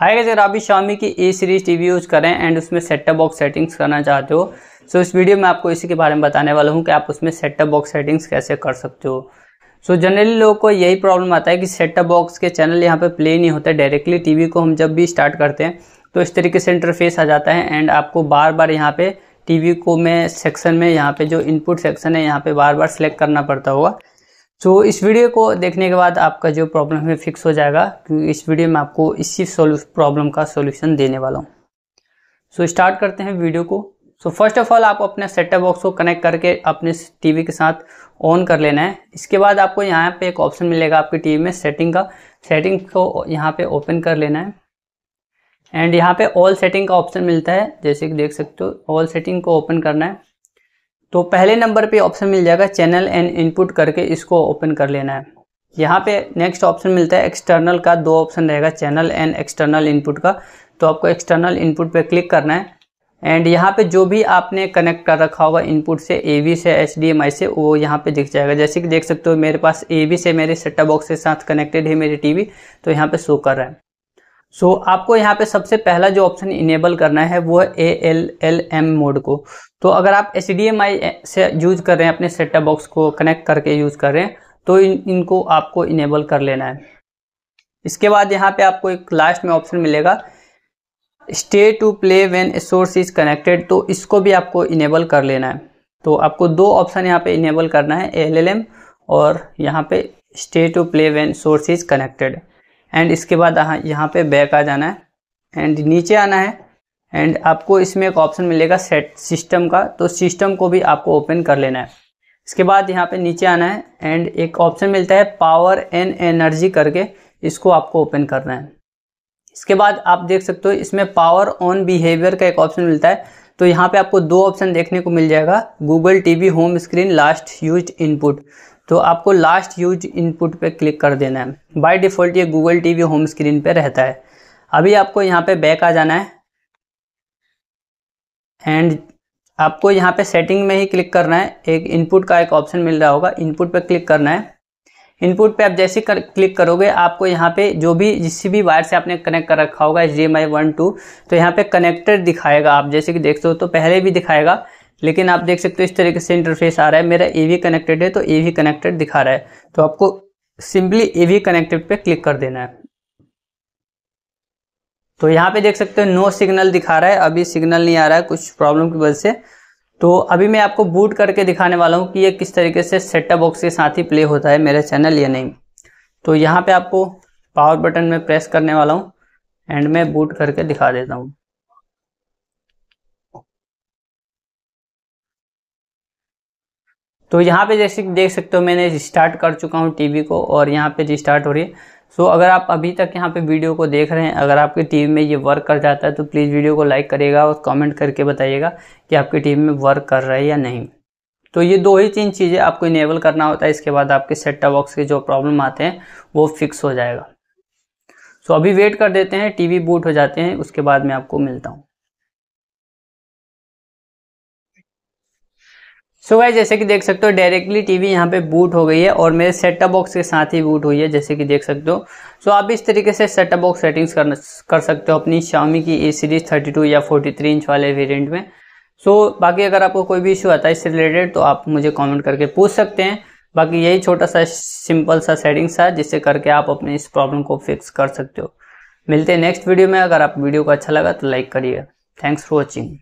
high अगर आप भी शामी की ए सीरीज टीवी यूज़ करें एंड उसमें सेटअप बॉक्स सेटिंग्स करना चाहते हो सो so, इस वीडियो में आपको इसी के बारे में बताने वाला हूँ कि आप उसमें सेटअप बॉक्स सेटिंग्स कैसे कर सकते हो सो so, जनरली लोगों को यही प्रॉब्लम आता है कि सेटअप बॉक्स के चैनल यहाँ पर प्ले नहीं होते डायरेक्टली वी को हम जब भी स्टार्ट करते हैं तो इस तरीके से इंटरफेस आ जाता है एंड आपको बार बार यहाँ पे वी को में सेक्शन में यहाँ पे जो इनपुट सेक्शन है यहाँ पर बार बार सेलेक्ट करना पड़ता होगा so, तो इस वीडियो को देखने के बाद आपका जो प्रॉब्लम है फिक्स हो जाएगा क्योंकि इस वीडियो में आपको इसी प्रॉब्लम का सोल्यूशन देने वाला हूँ सो so, स्टार्ट करते हैं वीडियो को सो फर्स्ट ऑफ ऑल आप अपने सेटअप बॉक्स को कनेक्ट करके अपने टीवी के साथ ऑन कर लेना है इसके बाद आपको यहाँ पे एक ऑप्शन मिलेगा आपकी टीवी में सेटिंग का सेटिंग को यहाँ पे ओपन कर लेना है एंड यहाँ पे ऑल सेटिंग का ऑप्शन मिलता है जैसे कि देख सकते हो ऑल सेटिंग को ओपन करना है तो पहले नंबर पे ऑप्शन मिल जाएगा चैनल एंड इनपुट करके इसको ओपन कर लेना है यहाँ पे नेक्स्ट ऑप्शन मिलता है एक्सटर्नल का दो ऑप्शन रहेगा चैनल एंड एक्सटर्नल इनपुट का तो आपको एक्सटर्नल इनपुट पे क्लिक करना है एंड यहाँ पे जो भी आपने कनेक्ट कर रखा होगा इनपुट से ए से एच से वो यहाँ पे दिख जाएगा जैसे कि देख सकते हो मेरे पास ए से मेरे सेटअप बॉक्स के साथ कनेक्टेड है मेरी वी तो यहाँ पे शो कर रहा है सो so, आपको यहाँ पे सबसे पहला जो ऑप्शन इनेबल करना है वो है A L L M mode को तो अगर आप एस डी एम आई से यूज कर रहे हैं अपने सेटअप बॉक्स को कनेक्ट करके यूज कर रहे हैं तो इन इनको आपको इनेबल कर लेना है इसके बाद यहाँ पे आपको एक लास्ट में ऑप्शन मिलेगा stay to play a source is connected तो इसको भी आपको इनेबल कर लेना है तो आपको दो ऑप्शन यहाँ पे इनेबल करना है एल एल एम और यहाँ पे stay to play when source is connected and इसके बाद यहाँ पे बैक आ जाना है एंड नीचे आना है एंड आपको इसमें एक ऑप्शन मिलेगा सेट सिस्टम का तो सिस्टम को भी आपको ओपन कर लेना है इसके बाद यहाँ पे नीचे आना है एंड एक ऑप्शन मिलता है पावर एंड एनर्जी करके इसको आपको ओपन करना है इसके बाद आप देख सकते हो इसमें पावर ऑन बिहेवियर का एक ऑप्शन मिलता है तो यहाँ पे आपको दो ऑप्शन देखने को मिल जाएगा Google TV home screen last use input तो आपको लास्ट यूज इनपुट पे क्लिक कर देना है बाय डिफ़ॉल्ट ये गूगल टीवी होम स्क्रीन पे रहता है अभी आपको यहाँ पे बैक आ जाना है एंड आपको यहाँ पे सेटिंग में ही क्लिक करना है एक इनपुट का एक ऑप्शन मिल रहा होगा इनपुट पे क्लिक करना है इनपुट पे आप जैसे कर, क्लिक करोगे आपको यहाँ पे जो भी जिस भी वायर से आपने कनेक्ट कर रखा होगा H D M I one two तो यहाँ पे कनेक्टेड दिखाएगा आप जैसे कि देखते हो तो पहले भी दिखाएगा लेकिन आप देख सकते हो इस तरीके से इंटरफेस आ रहा है मेरा ए वी कनेक्टेड है तो ए वी कनेक्टेड दिखा रहा है तो आपको सिंपली ए वी कनेक्टेड पे क्लिक कर देना है तो यहाँ पे देख सकते हो नो सिग्नल दिखा रहा है अभी सिग्नल नहीं आ रहा है कुछ प्रॉब्लम की वजह से तो अभी मैं आपको बूट करके दिखाने वाला हूँ कि ये किस तरीके से सेटअप बॉक्स के साथ ही प्ले होता है मेरे चैनल या नहीं तो यहाँ पे आपको पावर बटन में प्रेस करने वाला हूँ एंड मैं बूट करके दिखा देता हूँ तो यहाँ पे जैसे देख सकते हो मैंने स्टार्ट कर चुका हूँ टीवी को और यहाँ पे रिस्टार्ट हो रही है सो तो अगर आप अभी तक यहाँ पे वीडियो को देख रहे हैं अगर आपके टीवी में ये वर्क कर जाता है तो प्लीज़ वीडियो को लाइक करिएगा और कमेंट करके बताइएगा कि आपकी टीवी में वर्क कर रहा है या नहीं तो ये दो ही तीन चीज़ें आपको इनेबल करना होता है इसके बाद आपके सेट बॉक्स के जो प्रॉब्लम आते हैं वो फिक्स हो जाएगा सो तो अभी वेट कर देते हैं वी बूट हो जाते हैं उसके बाद मैं आपको मिलता हूँ सो so गाइस जैसे कि देख सकते हो डायरेक्टली टीवी यहाँ पे बूट हो गई है और मेरे सेटअप बॉक्स के साथ ही बूट हुई है जैसे कि देख सकते हो सो so आप इस तरीके से सेटअप बॉक्स सेटिंग्स कर, कर सकते हो अपनी शामी की ए सीरीज 32 या 43 इंच वाले वेरिएंट में सो so, बाकी अगर आपको कोई भी इशू आता है इससे रिलेटेड तो आप मुझे कॉमेंट करके पूछ सकते हैं बाकी यही छोटा सा सिंपल सा सेटिंग्स था जिससे करके आप अपने इस प्रॉब्लम को फिक्स कर सकते हो मिलते हैं नेक्स्ट वीडियो में अगर आप वीडियो को अच्छा लगा तो लाइक करिएगा थैंक्स फॉर वॉचिंग